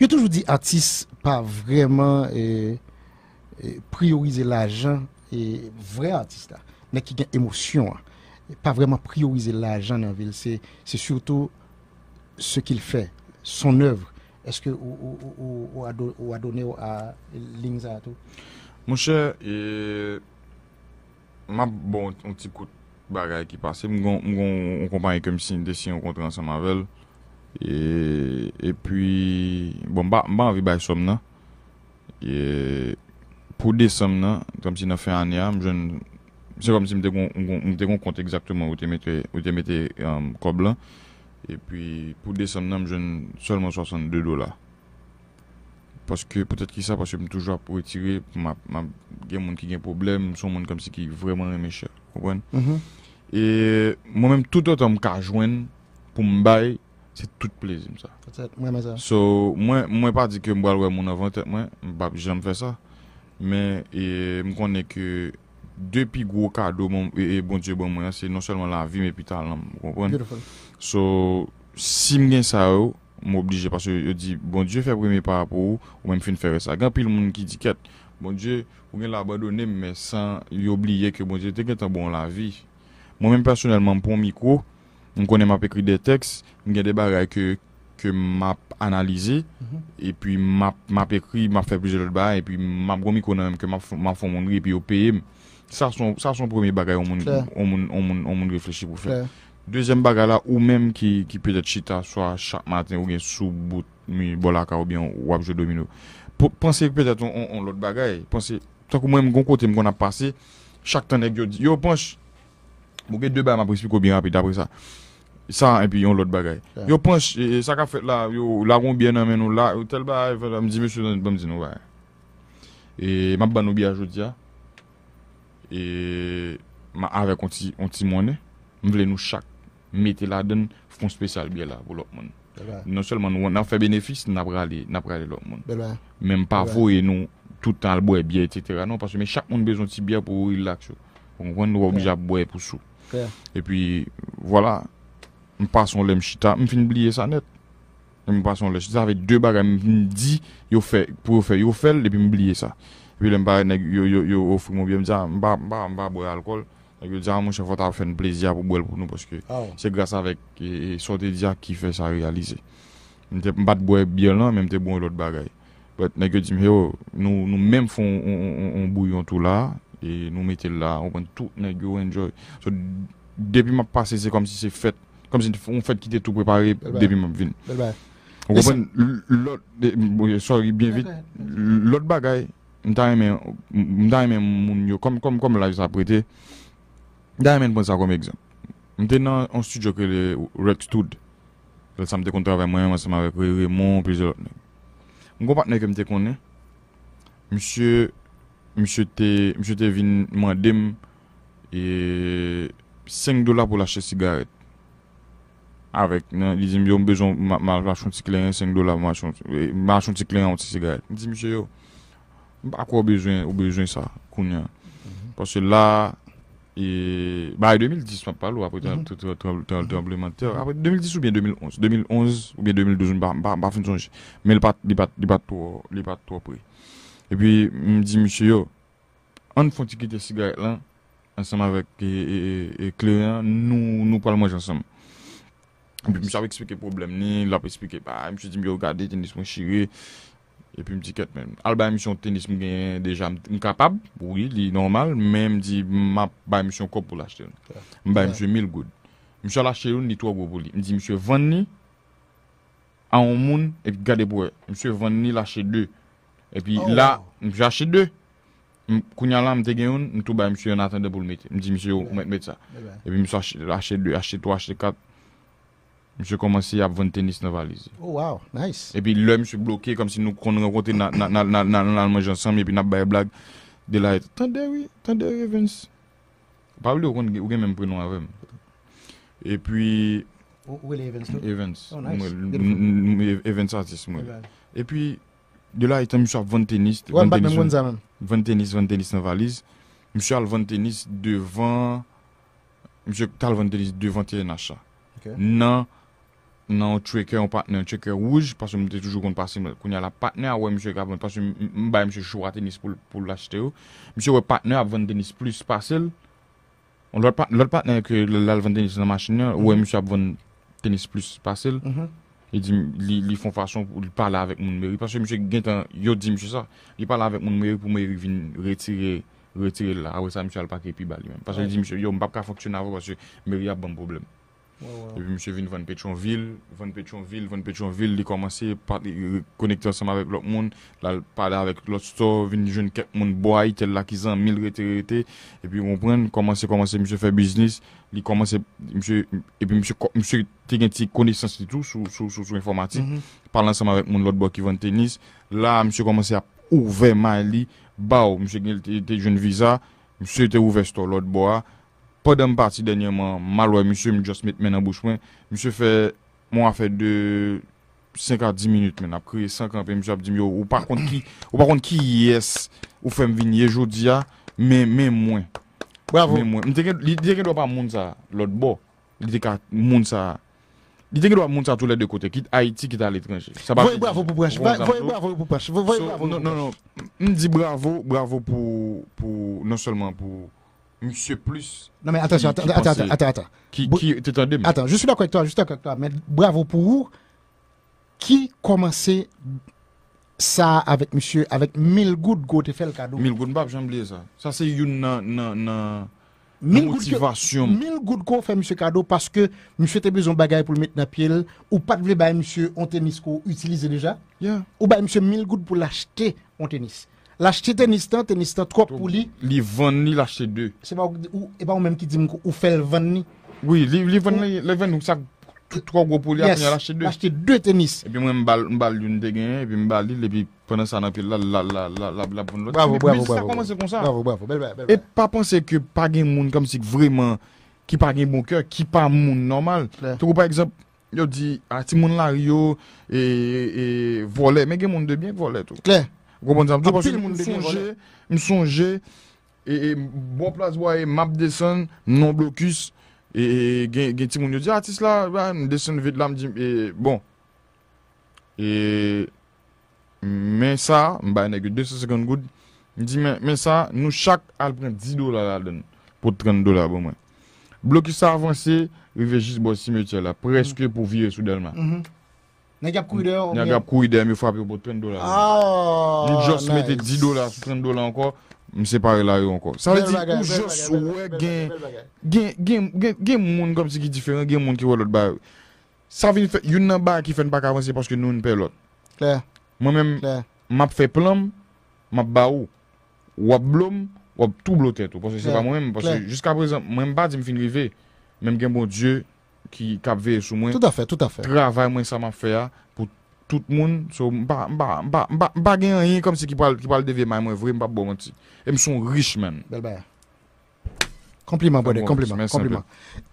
Yo toujou di atis pa vreman priorize la jan, vre atis la, ne ki gen emosyon la, pa vreman priorize la jan nan vel, se surtout se kil fe, son evre, eske ou a done ou a linza ato? Moun chè, ma bon, un tip kout bagay ki pase, moun kompany kom sin desi an kontran sa ma vel. E, e pwi, mba bon, avi bay somna. E pou de somna, kamsi na fè anè a, mwen jen, se kamsi mte kon konti exactement ou te mette um, kob la. E pwi, pou de somna, mwen jen solman 62 dola. Paske, potet ki sa, paske mwen toujwa pou etire, mwen gen moun ki gen problem, mwen son moun kamsi ki vreman remè chè. Kouwen? Mm-hmm. E mwen mèm toutotan mka jwen pou m bay, Se tout pleze msa. Fatset, mwen mwen sa. So, mwen mwen pa di ke mboal wè moun avante mwen, mbap jèm fè sa. Men, mwen konè ke depi gwo kado, mwen mwen se non selman la vi, mwen pita lan mwen konpon. Beautiful. So, si mwen gen sa ou, mwen oblije. Pase yo di, mwen mwen fè mwen mwen pa pou, mwen mwen fè mwen fè wè sa. Gan pi loun mwen ki di ket, mwen mwen mwen l'abadonè mwen sa yobliye ke mwen mwen teke ta bon, bon, bon la vi. Mwen mwen personelman pon mikro. M konen m ap ekri de teks, m gen de bagay ke m ap analize, mhm. e pi m ap ekri, m ap fe blize lout bagay, e pi m ap gomi konen m ke m ap fon moun gri, e pi yo peye, sa son premi bagay ou moun reflechi pou fe. Dezyen bagay la ou menm ki petet chita, so a chak maten ou gen sou bout, mi vola ka ou bi an wap je domino. Pensek petet on lout bagay, tanke mwen m kon kote m kon ap pase, chak tanek yo di, yo panche, m gen de bagay m ap resipiko bi rapi dapre sa. Sa an epi yon lot bagay. Yo ponch, sa ka fet la, yo laron biye nan men ou la, ou tel bagay, mdi msou dan mdi nou vay. E, map ban nou biye a jodi ya. E, ma avek onti mounen. Mwen vle nou chak meti la den fon spesyal biye la pou lop moun. Non selman wana fe benefis, nan prale e lop moun. Menm pa vouye nou toutan lbouye biye, etc. Non, paswe, men chak moun bezon ti biye pou vouye lak yo. Mwen nou wabija bouye pou sou. E pi, wala. Mpason le mchita, m fin blye sa net. Mpason le chita avek de bagay m fin di yo fe, pou yo fe, yo fel, de pi m blye sa. Pi le m bare yo ofri mou biye m diya, m ba boy alkol, m diya mou che fota fe n plezya pou bwele pou nou poske ah se grasa vek e, e sote diya ki fe sa realize. M bat boy biye lan, men m te bon lout bagay. Nek yo diye, yo, nou men fon m bouyon tou la, e nou metel la, m pon tout, nek yo enjoy. Depi m ap pase, se kom si se fet Kom se ti foun fèt ki te tout preparé debi mwen vin. O konpon, lòt bagay, mwen ta ymen moun yo, kom mwen lavi sa apreté, mwen ta ymen pon sa konmè egzèm. Mwen te nan an studio krele Rektoud, lè sa mwen te kontra vè mwen, mwen se mwen repre rè moun, mwen kompakne ke mwen te konè, mwen se te vin mwen dem, e 5 dola pou lache sigaret. avec non il dit j'ai besoin ma machin petit client 5 dollars machin machin petit client petit cigarette dit monsieur yo quoi besoin au besoin ça kounya parce que là et bah 2010 on parle après tout tout tout après 2010 ou bien 2011 2011 ou bien 2012 pas pas fin songe mais le pas il pas il pas trop il pas trop pris et puis me dit monsieur yo on font qui des cigarettes là ensemble avec et client nous nous parlons ensemble Mpè msè avè ekspeke problem ni, lè ap ekspeke pa. Mpè msè di mè yo gade tenisme shire. E pè mpè mtiket men. Al bay msè yo tenisme genye deja mkapab. Ou li normal. Men mdi mba bay msè yo kop pou lache yon. Mba msè mil goud. Msè lache yon ni to wabou li. Mpè msè venni. A ou moun. E pè gade pou e. Msè venni lache de. E pè la msè yon lache de. Kou nyalan mte genyon. Mpè msè yon lache de pou lmeti. Mpè msè yon mmeti M se komansi ap vante nis nan valiz. Oh wow, nice. E pi lè m se blokè kom si nou konon kontè nan almanj ansam, e pi nan baye blag. Dè la et, Tandè wè, Tandè wè Evans. Pa wè lè ou kon gen men prenon avèm. E pi, Ou wè lè Evans nou? Evans. Oh nice. Evans artist m wè. E pi, Dè la et, M se ap vante nis, Vante nis nan valiz. M se ap vante nis devan, M se ap vante nis devan tè nacha. Nan, nan chweke an patne an chweke rouj, pasw mwen te toujou kon pasim, kon yal ap patne, a wè mwen mwen mwen pasw, mwen bay mwen mwen chou a tenis pou lachete yo, mwen mwen patne ap vende tenis plus pasel, lal patne ke lal vende tenis nan masine, wè mwen mwen mwen tenis plus pasel, mm-hmm. li fon fason pou li pale avèk mwen mèri, pasw mwen mwen mwen mwen mèri pou mèri vin retire, retire la, a wè sa mwen mwen alpake pi bali men, pasw mwen mwen mwen mwen mwen mwen mwen mwen mwen mwen, E pi msè vin van Petronvil, van Petronvil, van Petronvil, li komanse, konnekte ansama vek lòk moun, la pale avèk lòt store, vin di joun kèk moun boay, tel lakizan, mil reterite, e pi moun pren, komanse, komanse msè fè biznis, li komanse, msè, e pi msè te gen ti koneksans li tout sou informati, pale ansama vek moun lòt boay ki ven tenis, la msè komanse a ouve man li, baou, msè gen te joun viza, msè te ouve store lòt boay, Po dèm parti dènyèman, mal wè, msè mjò smèt mè nan bouch mwen, msè fè, mwen wè fè de 5 à 10 minüt mè nan ap kriye, 5 à 10 minüt msè ap di myo. Ou par kont ki, ou par kont ki yes, ou fèm vin ye jodi ya, mè mè mwen. Bravo. Mwen teken, mwen teken do pa moun sa, lòt bo, mwen teken do pa moun sa, mwen teken do pa moun sa tou lè de kote, kit Haiti, kit Alitrenche. Voye bravo pou Pache, bon, voye bravo pou Pache, voye bravo pou Pache. Non, non, mwen non. di bravo, bravo pou, pou, non solman pou... monsieur plus. Non, mais attention, attends, attends, attends, attends, attends. Qui, qui Attends, je suis d'accord avec toi, je suis d'accord avec toi, mais bravo pour vous. Qui commençait ça avec monsieur, avec mille gouttes, go te fait le cadeau Mille gouttes, bah, j'ai oublié ça. Ça, c'est une motivation. Mille gouttes, go fait monsieur cadeau parce que monsieur a besoin de bagaille pour le mettre dans la pied, ou pas de bah, monsieur, on tennis qu'on utilise déjà, ou bah, monsieur, mille gouttes pour l'acheter en tennis. Lache te teniste an, teniste an, tro pou li. Li ven ni lache de. Se pa e ou menm ki di mko ou fel ven ni. Oui, li ven ni, le ven nou sa, tro pou li apenye lache de. Lache de teniste. Epi mwen mbal yon de gen, epi mbal li, epi pwene san apenye la la la la la la. Bravo, bravo, bravo. Si sa komanse kon sa. Bravo, bravo, bel, bel, bel. E pa panse ke pa gen moun kamsik vreman ki pa gen bon kyo, ki pa moun normal. Toko pa eksept, yo di, ati ah, moun laryo, e volet, me gen moun de bien volet. Kler. M sonje, e bon plaz waye map desen, non blokus, e gen ti moun yo di, atis ah, bon. la, m desen vide la m di, e bon. E, men sa, m bayan eke 250 gout, m di men, men sa, nou chak al pren 10 dolar al den, pou 30 dolar bon mwen. Blokus sa avansi, revejis bo simetje la, preske mm-hmm. pou vie sou delman. Mm-hmm. Ne gap kou i de ou? Ne gap kou i de ou mi ou fap yo pot pren dola zi. Aaaah! Li jos mette di dola sou pren dola anko, mi separe la yo anko. Sa wè di ou jos wè gen... Gen moun kom se ki diferent, gen moun ki wò lòt bè ou. Sa vin fè... Youn nan ba ki fèn pa karvan se paske nou yon per lòt. Klè. Mwen men m ap fè plèm, m ap ba ou, wò blòm, wò tou blò tet ou. Posè se pa mwen men, posè jiska bèzen mwen m badze m fin rive, men gen mò djè, qui cap veillé sur moi. Tout à fait, tout à fait. Travail moi ça m'a fait pour tout le monde, so m'a m'a m'a m'a m'a rien comme si qui parle qui parle de vie moi vraiment pas bon menti. Et me sont riche même. Belle Compliment bon, compliment,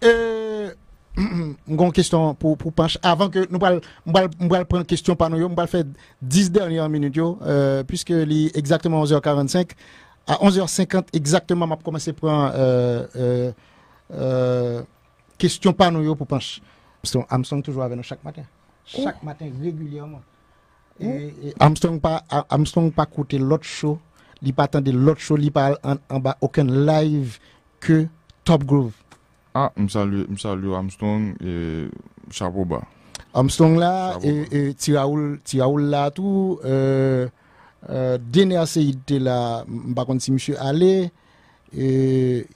Euh une question pour pour Panche avant que nous parle nous prendre une question par nous, nous allons faire 10 dernières minutes yo euh, puisque li exactement 11h45 à 11h50 exactement m'a commencé prendre euh, euh, euh Kestyon pa nou yo pou panche. Amstong toujou avè nou chak maten. Chak maten, regulyèman. E, e Amstong pa kote lot show. Li pa tande lot show. Li pa anba okèn live ke Top Groove. Ha, msalou Amstong e chavou ba. Amstong la, e, e, tiraoul la tou. Dène a se ite la mba konti mchè alè. E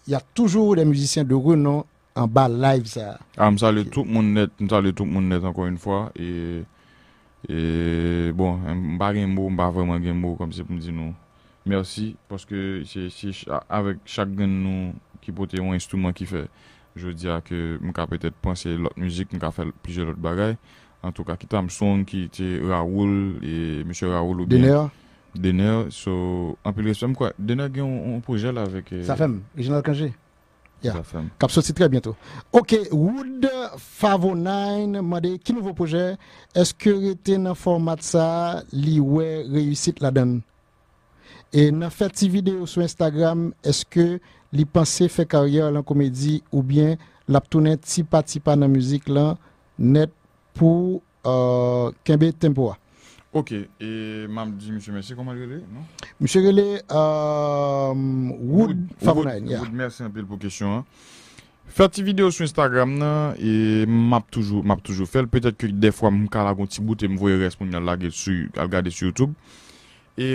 y a toujou de mjisyen de renan en bas live ça. Ah, salut tout le monde net, tout le monde net encore une fois et et bon, pas un mot, pas vraiment un mot comme c'est pour me dire non. Merci parce que c'est avec chaque nous qui porte un instrument qui fait je dis que je peut-être penser l'autre musique, je faire plusieurs autres bagailles. En tout cas, qui son qui était Raoul et M. Raoul ou bien. Denner. Denner, so, en plus, je quoi. Denner a un projet là avec. Euh, Sa femme, Reginald Kangé. Yeah. Cap très bientôt. Ok, Wood Favo 9, demandé qui nouveau projet Est-ce que êtes dans format ça, réussite la donne Et dans fait vidéo sur Instagram, est-ce que vous pensez faire carrière la comédie ou bien l'a pas petit à dans musique là net pour euh, Kembe Ok, e mam di, M. Mese, koman rele? M. Rele, Wood, Fabre. Wood, Mese, anpil pou kèsyon. Fèl ti video sou Instagram nan, e map toujou, map toujou fèl. Pètèt kèk de fwa mkala m'm kon ti bout e mvoye respon nan lage al gade sou YouTube. E,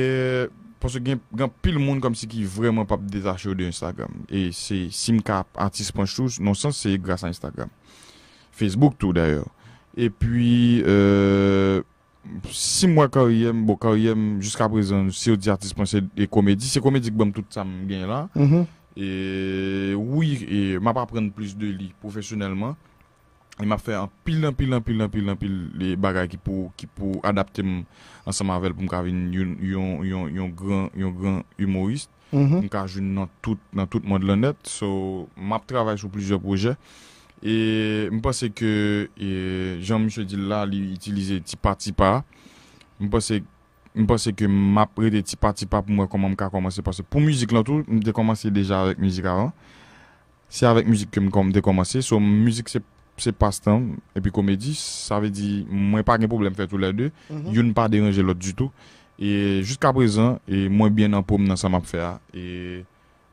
pwosè gen pil moun kom si ki vreman pap desache ou de Instagram. E, se sim m'm kap, anti-spanchous, non san se grasa Instagram. Facebook tou, dèyèr. E pwi, eee, euh, Si mwa koryem, bo koryem, jiska prezon si ou di artiste pon se e komedi, se komedi ki bom tout sa mwen gen la. Mhm. E woui, e map apren de plis de li, profesyonelman. E map fe an pil, an pil, an pil, an pil, an pil, le bagay ki pou adapte an Samarvel pou mkavi yon gran humorist. Mkavi mhm. yon nan tout man de l'onet. So, map travay sou plizye proje. E mi pase ke e, Jean-Michel Dillard li itilize Tipa Tipa, mi pase ke map rete Tipa Tipa pou mwen koman mka koman se pase. Pou mouzik lantou, mwen dekomanse deja avèk mouzik avan, se avèk mouzik ke mwen koman mwen dekomanse, sou mouzik se passe tan, epi komè di, sa ve di mwen pa gen problem fè tou lè dè, mhm. yon pa deranje lòt du tout. Et jusqu'à présent, mwen biè nan pou mnen sa map fè a.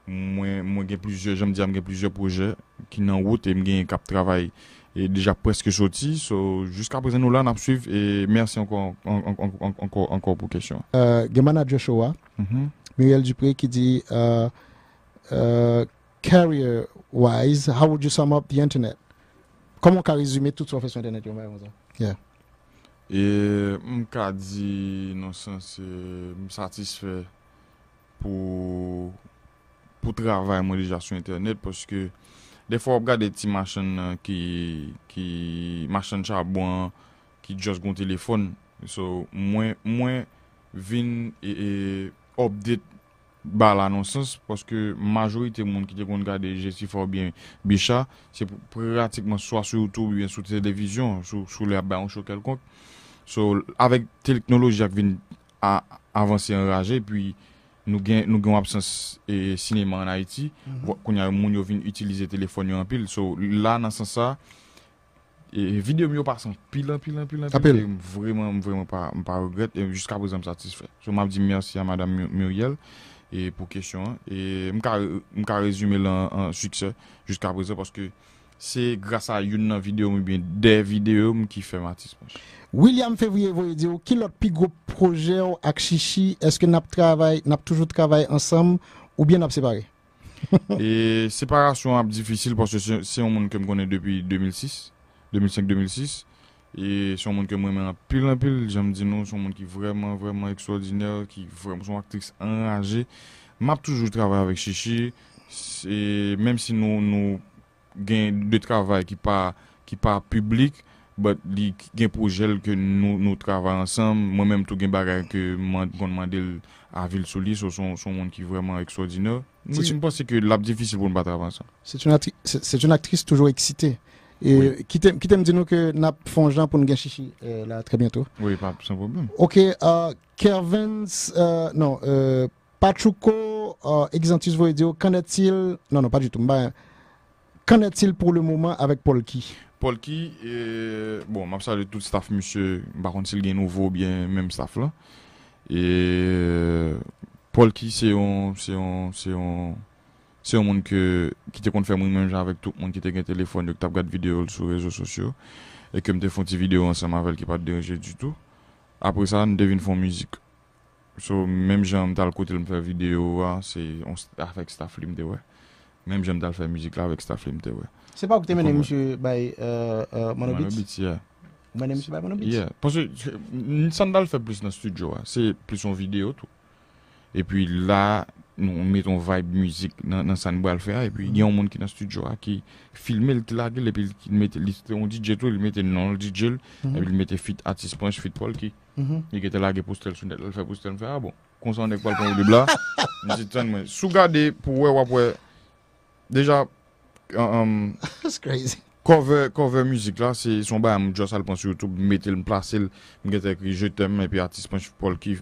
mwen gen plizye, jenm diyan, mwen gen plizye proje ki nan wote mwen gen kap travay e deja preske soti so, jiska prezen nou la nan ap suiv e mersi ankon ankon pou kesyon. Gemana Joshua, Muriel Dupree ki di euh, euh, carrier wise, how would you sum up the internet? Komon ka rezume tout profesyon internet yon mwen? Yeah. E mwen ka di non sens, m satisfe pou pou travay mwen deja sou internet, poske defo ap gade ti machan euh, ki, ki machan cha abouan, ki jos kon telefon, sou mwen, mwen, vin, e, e, opdit ba la nonsens, poske majori te moun ki te kon gade je si fòr bin bichan, se pratikman swa sou tou bin sou televizyon, sou, sou la ba an chou kelkonk, sou, avèk teknoloji ak vin avansi an raje, pi, Nou gen wap san sinema an Haiti, konya mhm. moun yo vin utilize telefon yo an pil, so la nan san sa, videyo myo pa san pil an pil an pil an pil, apel, mwen pa regret, jiska aprezen m satisfe. So m ap di mersi a madame Muriel, pou kesyon, m ka rezume lan an suksen, jiska aprezen, paske, Se grasa yon nan videou, mi bin de videou, mi ki fe matis manche. William Fevrier Voyedio, ki lor pi gro proje ou ak Shishi, eske nap travay, nap toujou travay ansam, ou bien nap separe? E separe, sou ap difisil, parce se yon moun ke m konen depi 2006, 2005-2006, e sou moun ke m wèman ap pil-an-pil, jen m di nou, sou moun ki vwèman, vwèman eksordinèl, ki vwèman sou ak triks enraje, map toujou travay avèk Shishi, e mèm si nou nou gen de travail qui pa, qui public bat mais gen projel ke que nous nous travaillons ensemble moi-même tout gain ke que kon mandel demandé à li, son, son monde qui vraiment vraiment tu Je pense que l'app difficile pour nous pas travailler ensemble. C'est une, c'est une actrice toujours excitée. Et à qui t'aime dire nous que n'a gens pour nous gagner chichi euh, là très bientôt. Oui, pas sans problème. Ok, euh, euh non, euh, Pachuco, euh, Exantus Voidio, qu'en est-il Non, non, pas du tout. Qu'en est-il pour le moment avec Paul Key Paul qui, euh, bon, je salue tout le staff, monsieur, par contre, s'il y a nouveau, bien, même staff là. Et euh, Paul qui, c'est un, c'est c'est c'est monde que, qui te compte même avec tout le monde qui te un téléphone, qui tu as des vidéo sur les réseaux sociaux, et que me font des vidéos ensemble avec qui pas dérangé du tout. Après ça, nous devine faire musique. So, même gens, dans le côté de faire vidéo, ah, c'est avec staff, dit ouais. Mèm jèm da l fè müzik la wèk Stafle mte wè. Se pa wèk te menè M. Bay Monobit? Monobit, yeah. Menè M. Bay Monobit? Yeah. Ponsè, nè san da l fè plus nan studio wè. Se plus an video tout. E pwi la, nou meton vibe müzik nan san bo al fè wè. E pwi yon moun ki nan studio wè ki filmè l tè la gèl. E pwi l metè l istè yon DJ tou. L metè yon DJ l. E pwi mm-hmm. l metè Fit Ati Sponge Fit Paul ki. Mè kè te la gè pou stèl sou. Nè l fè pou stèl m fè wè. A bon, konsan dek w Deja, um, um, cover mouzik la, son bayan mou josa l pan sou tou m metel m plase l m gete ekri Je T'aime epi artiste pan chou Paul Kee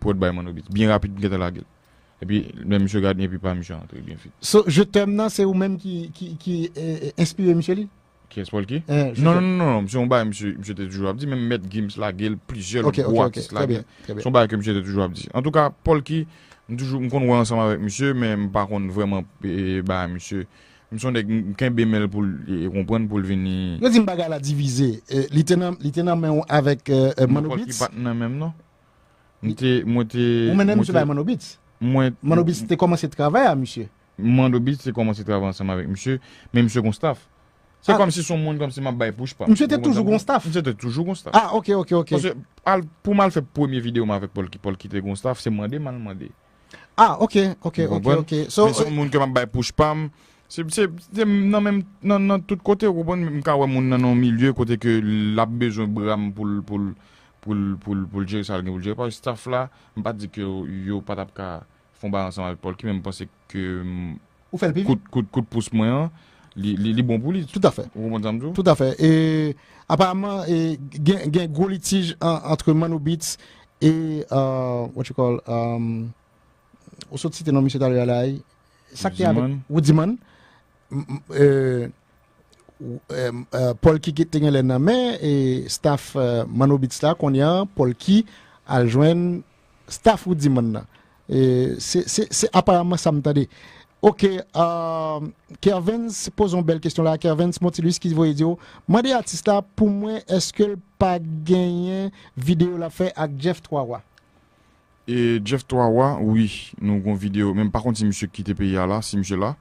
pou et bayan m anou bit. Bien rapit m gete la gil. Epi mèm M. Garnier epi pan M. Jean. So Je T'aime nan se ou mèm ki espire e, M. Kee? Ki espire Paul Kee? Eh, non, non, non, non, M. Non, J. M. M. jete toujou apdi. Mèm M. G. M. la gil, plijer ou wakis la gil. Son bayan ke M. J. jete toujou apdi. En tout ka, Paul Kee... Mwen kon wè ensemble avec monsieur mais par contre vraiment vwèman bah monsieur msye. Mwen son qu'un mken pour pou e, kompren pou vini... E, e, mwen zin baga la divize, li tenan Manobits? Mwen kon même, non? Mwen même Mwen menem Manobits? Manobits te commencé à monsieur msye? Manobits c'est commencé travè ensemble avec monsieur men msye constaf C'est comme ah. si son monde comme si ma baille bouge pas. Monsieur était toujours bon staff. Monsieur était toujours bon staff. Ah OK OK OK. pour mal faire première vidéo avec Paul qui Paul qui était bon staff, c'est demandé mal demandé Ah, ok, ok, ok. Mwen se moun keman bay poujpam, se mwen nan mèm nan tout kote woubon mwen ka wè moun nan an mi lye kote ke lap bezon bram pou lje sal gen pou lje. Poujstaf la, mwen pa di ke yo patap ka fomba ansan al pol ki mwen mwen pense ke kout poujp mwen li bon pou li. Tout afe. Woubon zanmjou. Tout afe. E, apareman, gen gwo litij entre Manou Bits et, euh, what you call, M. Um, ou sot site Monsieur misyo talwe avec sakte avèk Woodman e, e, e, Paul Ki kit et lè nan mè, e staff Manobits la kon yan, Paul Ki et staff Woodman c'est apparemment ça me mtade. Ok, euh, Kervens pose une belle question là. Kervens Montilus qui veut dire Mandé artiste là, pour moi, est-ce que pas gagné vidéo l'a fait avec Jeff Troawa et Jeff Toawa, oui, nous avons vidéo. Même par contre, si monsieur qui le pays là, si monsieur là,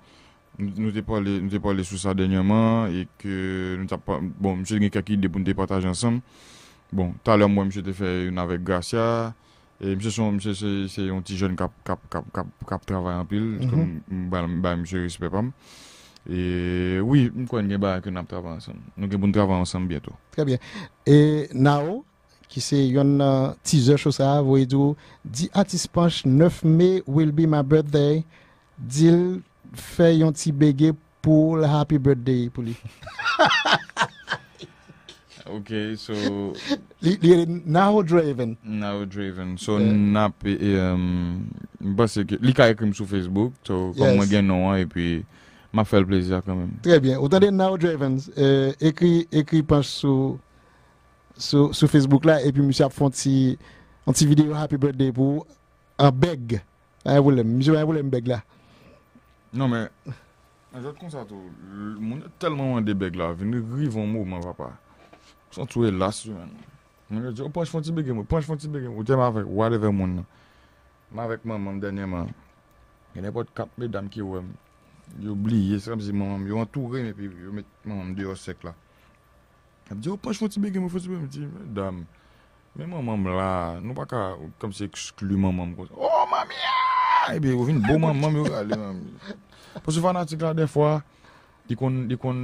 nous avons pas nous parlé sur ça dernièrement et que nous pas bon, monsieur a quelques idées pour nous partager ensemble. Bon, tout à l'heure, moi, monsieur a fait une avec Garcia. Et monsieur, son, monsieur c'est un petit jeune qui cap, cap, cap, cap, travaille en pile. Mm -hmm. bah, monsieur respecte pas. Et oui, nous avons que nous travaillons ensemble. Nous avons travaillé ensemble bientôt. Très bien. Et now ki se yon uh, teaser chou sa av ou edou, di a ti spanch 9 May will be my birthday dil fe yon ti bege pou la happy birthday pou li. Ok, so... Li e nou driven. Nou driven. So, nou li ka ekrim sou Facebook, to, kom mwen gen nou an, e pi, ma fel plezya kamen. Trè bien. Ou ta de nou driven, eh, ekri, ekri, pans sou... Sou Facebook la e pi msè ap fwant si an ti video Happy Birthday pou a beg. A e ye wolem, msè e wolem beg la. Nan men, nan jwè kon sa tou, mwen yon e telman wan de beg la, vin yon rivon mou mwen wapa. Sont sou e las yon. Mwen yon di, o oh, panj fwant ti beg em, o panj fwant ti beg em, ou dè m avèk, ou avèk moun. M avèk m, m am denye man, gen epot kat me dam ki wèm, yon bliye, sremzi m, yon an tou reme, yon met m am de yosek la. Ap di yo, poch foti beg, mwen foti beg, mwen ti, mwen dam, mwen mam la, nou pa ka, kamsi eksklu mam, mam kon, o, mami, a, ebe, ou vin bo mam, mami, ou gale, mami. Pwos yo fane atik la defwa, li kon, li kon,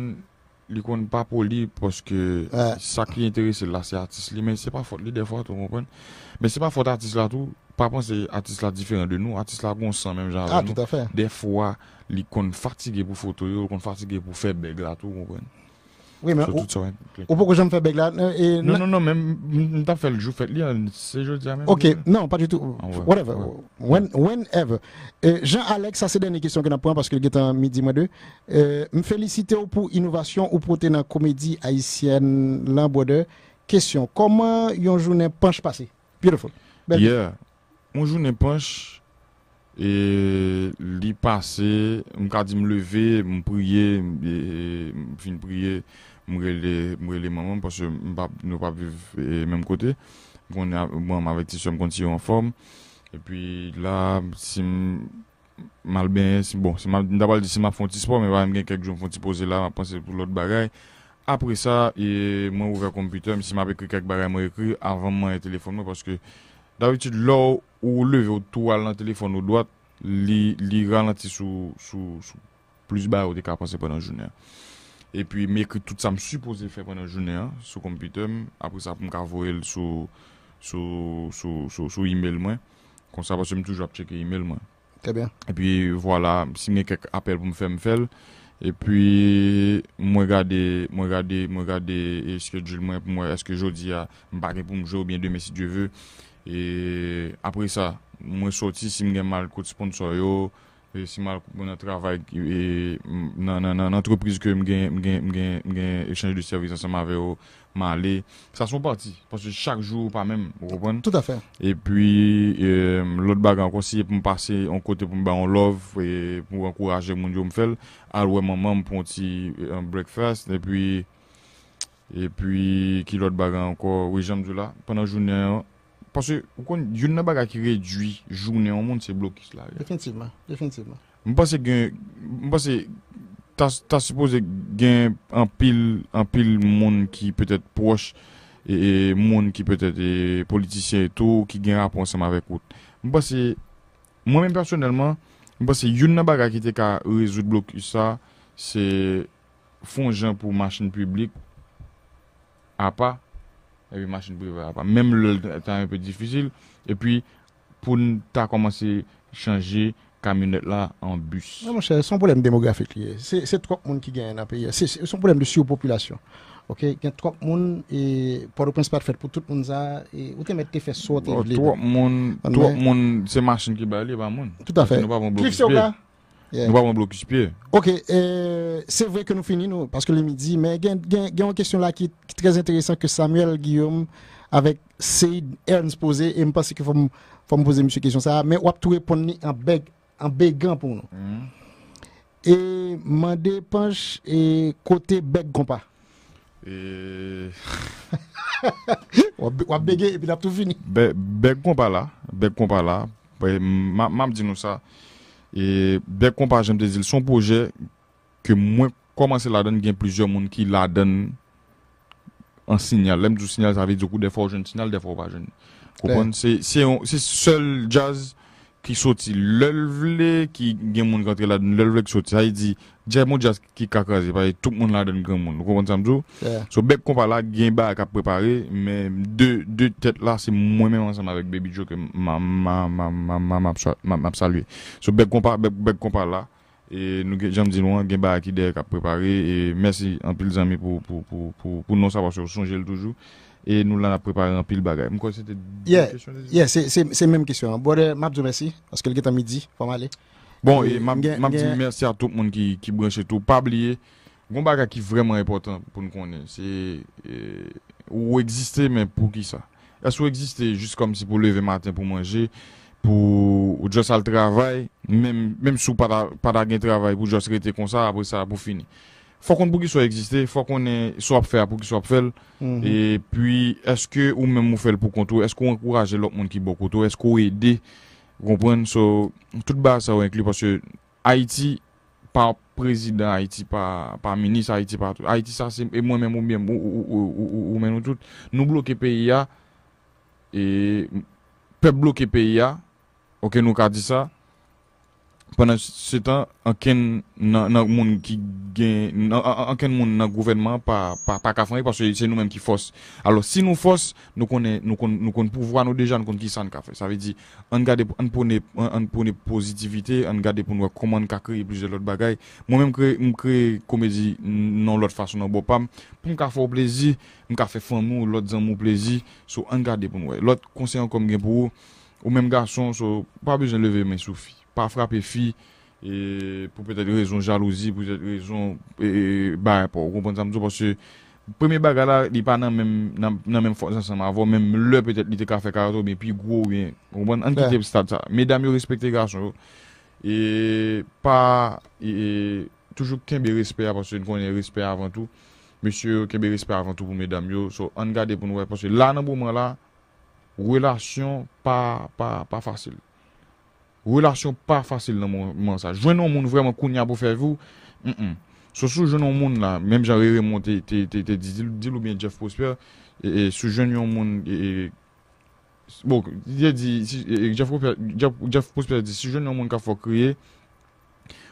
li kon pa pou li, pwos ke, sa ki interese la, se atis li, mwen se pa fote li defwa, tou kon kon, mwen se pa fote atis la tou, pa pon se atis la diferent de nou, atis la kon san, mwen jan, defwa, li kon fati ge pou fote yo, li kon fati ge pou fe beg la tou, kon kon. Oui, mais ou, ou pourquoi fais faire là euh, et Non, non, non, mais t'as fait le jour, fait lire, c'est jeudi à même. Ok, non, pas du tout. Ah Whatever. whenever. Euh, Jean-Alex, ça c'est la dernière question que nous pris parce que est en midi, moi deux. Euh, me féliciter pour innovation ou pour la comédie haïtienne, l'ambodeur. Question comment yon journée penche passé Beautiful. Belle yeah. Une journée punch, et li passé, m ka je me leve, prié, priye, m fin mou rele mou rele moun moun, pors yo m pa vive yon mèm kote, mou bon, bon, m avè ti sou m konti yon form, e pi la, si m al ben, bon, si m avè dè si m avè fon ti sport, m avè m gen kek joun fon ti pose la, m apansè pou lòt bagay, apre sa, m ouve kompüter, m si m avè kri kek bagay m avè kri, avè m man yon telefon mè, pors ke davitit lou ou lèvè ou tou al nan telefon ou doat, li ralè ti sou plus bagay ou de kapansè pou lòt jounè. E pi mè kri tout sa m supose fè pwè nan jounè an sou kompütèm, apri sa pou m kavou el sou e-mail mwen. Konservasyon m touj wap cheke e-mail mwen. Tè bè. E pi wala, si mè kèk apèl pou m fèm fèl, e pi m wè gade, m wè gade, m wè gade, eske djou m wè, eske djou dji a, m bagè pou m jò ou bèn demè si djou vè. E apri sa, m wè soti si m gen mal kout sponsor yo, E, si m al kon a travay ki e, nan antropriz ki m gen ekchange de servis anseman ve yo man le, sa son parti. Pon se chak jou pa men, wou pon. Tout a fe. E pi lout bagan kon siye pou m pase an kote pou m ba an love, pou m wakouraje moun yo m fel. Al wè maman pou an ti breakfast. E pi ki lout bagan kon, wè jenm dou la, pwennan jounen yo. Pase yon nabaga ki rejwi jounen an moun se blokis la. Definitivman, definitivman. Mwen pa se gen, mwen pa se ta se pose gen an pil moun ki pet et proche e moun ki pet et politisyen etou ki gen aponsen ma vekout. Mwen pa se, mwen men personelman, mwen pa se yon nabaga ki te ka rezout blokisa se fonjen pou machin publik a pa. et puis machine privée pas. Même le temps un peu difficile. Et puis, pour nous, commencé à changer camionnette là en bus. Non, mon cher, c'est un problème démographique C'est trop de monde qui gagne dans le pays. C'est un problème de surpopulation. OK, il y a trop de monde et pour le principal fait pour tout le monde ça et où tu mets tes fesses sauter. Trop de monde, bah, trop de c'est machine qui balle, pas monde. Tout à fait. Clique sur pied. Ok, c'est vrai que nous finissons, parce que le midi, mais il y a une question là qui est très intéressante que Samuel Guillaume avec Seyd Ernst posé, et je pense qu'il faut me poser une question ça, mais on va tout répondre en, bégant pour nous. Et je dépense et côté bec compas. Et... on bégé et puis on a tout fini. Bec compas là, bec compas là, m'a dit nous ça. Et bien comparé à j'aime son projet que moi, comment c'est la donne, il y a plusieurs monde qui la donne en signal. L'aime du signal, ça veut dire que des fois, jeune signal, des fois, pas jeune. C'est le seul jazz qui sortit l'œuvre, qui a monde qui la il dit, Jè moun jaz ki kakaze, pa yè tout moun la den yon gen moun. Nou konpon tsamzou. So, bek kompa la, gen ba a kap preparé. Men, dè tèt la, se moun men ansem avèk Bebidjo ke mam ap salye. So, bek kompa la, jèm di nou an, gen ba a ki der kap preparé. Mèsi anpil zami pou nou sa pa sou sonjèl toujou. E nou lan ap preparé anpil bagay. Mou kon, se te dè kèchon? Yeah, se mèm kèchon. Mèp zou mèsi, anse ke lè getan midi, fòm alè. Bon, mam ti mi mersi a tout moun ki branche tou. Pa bliye, goun baga ki vreman epotan pou nou konnen. Se euh, ou eksiste men pou ki sa. As ou eksiste, jist kom si pou leve matin pou manje, pou jos al travay, menm sou pa da gen travay pou jos rete kon sa, apou sa pou fini. Fwa kon pou ki sou eksiste, fwa kon sou ap fèl, pou ki sou ap fèl, mhm. e puis eske ou menmou fèl pou kon tou, eske ou ankoraje lout moun ki bo koto, eske ou ede, kompwen so, tout ba sa ou ekli pasye Haiti pa prezident Haiti, pa pa minis Haiti, pa tout, Haiti sa se e mwen men moun mwen moun tout nou bloke peyi ya e pe bloke peyi ya ok nou ka di sa pendant ce temps, aucun monde qui dans le gouvernement pas pas pas parce que c'est nous-mêmes qui force. Alors si nous force, nous connais nous nous pouvoir nous déjà nous qui ça nous Ça veut dire on garde on prône on prône positivité, on garde pour nous comment on créer plusieurs autres bagages. Moi-même je crée comédie non l'autre façon non pas pour me faire plaisir, me faire faire nous l'autre dans mon plaisir, so on garde pour nous. L'autre conseil comme pour ou même garçon, pas besoin lever mes soufis. pa frape fi, e, pou pwede rezon jalouzi, pou pwede rezon e, e, barpo, pou mwen sa mdou, pou mwen baga la, di pa nan men fonsan sa mwen avon, men mle pwede li te kafe karato, mwen pi gwo, mwen anke te pstata, mwen dam yo respekte gwa son, toujou kembe respeya, mwen konye respeya avantou, mwen se kembe respeya avantou pou mwen dam yo, anke gwa de pou nou wè, pou mwen la, relasyon pa fasil, relation pas facile dans mon message ça. Joindre un monde vraiment qu'on y pour faire vous. Mm -mm. ce jeune monde là, même j'ai remonté dit ou bien Jeff Prosper et, sous ce jeune monde et, Bon, il a dit, Jeff, Jeff Prosper a dit, si jeune n'ai monde qui a fait créer,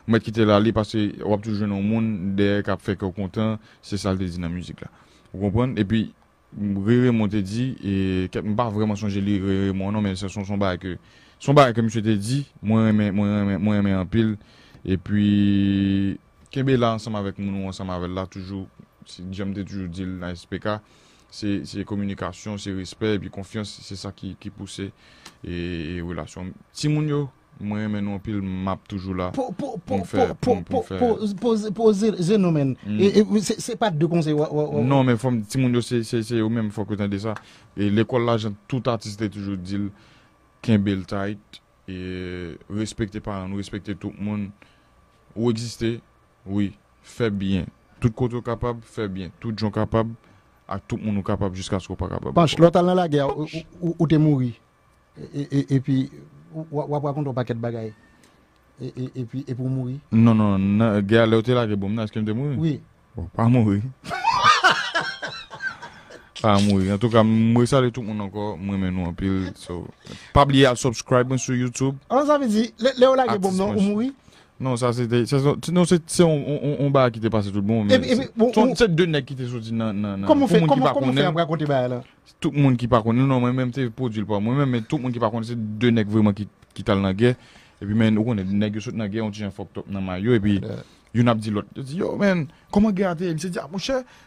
je vais quitter la ligne parce que je tout toujours jouer monde, dès qu'a fait que content, c'est ça le dit dans la musique. Là. Vous comprenez? Et puis, Riri Monte dit, et je ne pas vraiment changer le lire mon Monte, mais c'est son son bail que. Son bar, comme je t'ai dit, moi mais moi mais moi pile. Et puis, Kébé là, ensemble avec nous, ensemble avec là, toujours, j'aime toujours dire la SPK, c'est communication, c'est respect, et puis confiance, c'est ça qui, qui pousse et, voilà relation. Timounio, moi mais en pile, map toujours là. Pour pour poser, le nous Ce C'est pas de conseil. non mais Non, mais Timounio, c'est au même, il faut que tu aies ça. Et l'école là, tout artiste est toujours dit. Kembel tight et respecté par nous respecté tout le monde ou exister oui fait bien tout côté capable fait bien tout gens capable à tout le monde capable jusqu'à ce qu'on pas capable parce l'autre dans la guerre ou t'es mort et puis ou raconte un paquet de bagaille et puis et pour mourir non non guerre l'autre là que bon est-ce que t'es mort oui pas mourir A mwi, an tou ka mwi sa le tou moun anko mwen men wapil. Pabliye a subscribe mwen sou YouTube. An ah, zan vi di, le ou la ge bom non, ou mwi? Non, sa se de, se non se, se on ba ki te pase tout bon. Ton se de nek ki te soti nan nan nan nan. Kou moun fe, kou moun fe an pra konti baye la? Tout moun ki pa koni, non mwen men te podi l pa mwen men, tout moun ki pa koni se de nek vwe man ki tal nan gen. E pi men, ou konen nek yo soti nan gen, on ti jen fok top nan mayo e pi... Yon ap di lot. Yo di, yo men, koman gen ate? se di, ah,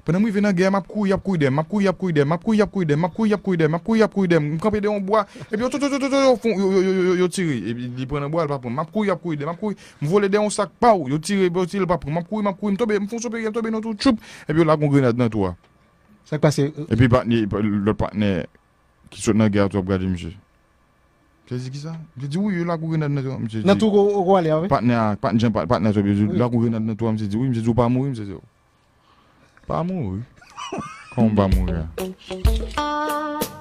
penan venan gen, map kou, yap kou idem, map kou, yap kou idem, map kou, yap kou idem, map kou, yap kou idem, map kou, yap kou idem, de yon yo, yo, yo choup, grenade partenaire qui à guerre, monsieur. Ke zikisa? Ge zi ou yo lakou gena dena zi wak mwen se zi. Natou kou wale avi? Patne a, patne a, patne a zi wak mwen se zi. Lakou gena dena tou wak mwen se zi. Ou mwen se zi, ou pa mwen se zi ou. Pa mwen ou. Kon pa mwen ou ya.